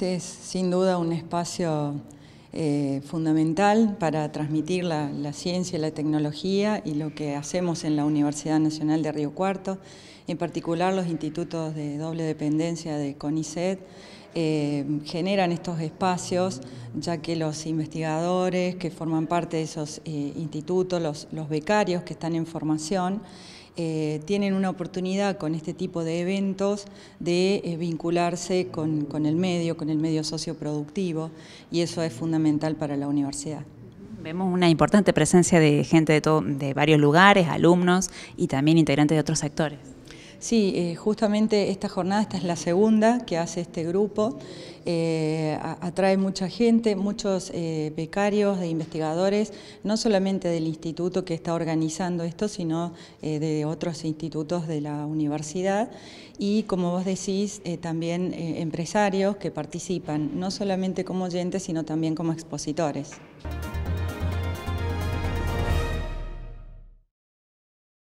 este es sin duda un espacio eh, fundamental para transmitir la, ciencia ciencia, la tecnología y lo que hacemos en la Universidad Nacional de Río Cuarto, en particular los institutos de doble dependencia de CONICET, eh, generan estos espacios, ya que los investigadores que forman parte de esos eh, institutos, los, becarios que están en formación, eh, tienen una oportunidad con este tipo de eventos de vincularse con, el medio, con el medio socioproductivo, y eso es fundamental para la universidad. Vemos una importante presencia de gente de, de varios lugares, alumnos y también integrantes de otros sectores. Sí, eh, justamente esta jornada, esta es la segunda que hace este grupo, eh, atrae mucha gente, muchos eh, becarios de investigadores, no solamente del instituto que está organizando esto, sino de otros institutos de la universidad y como vos decís, también empresarios que participan, no solamente como oyentes, sino también como expositores.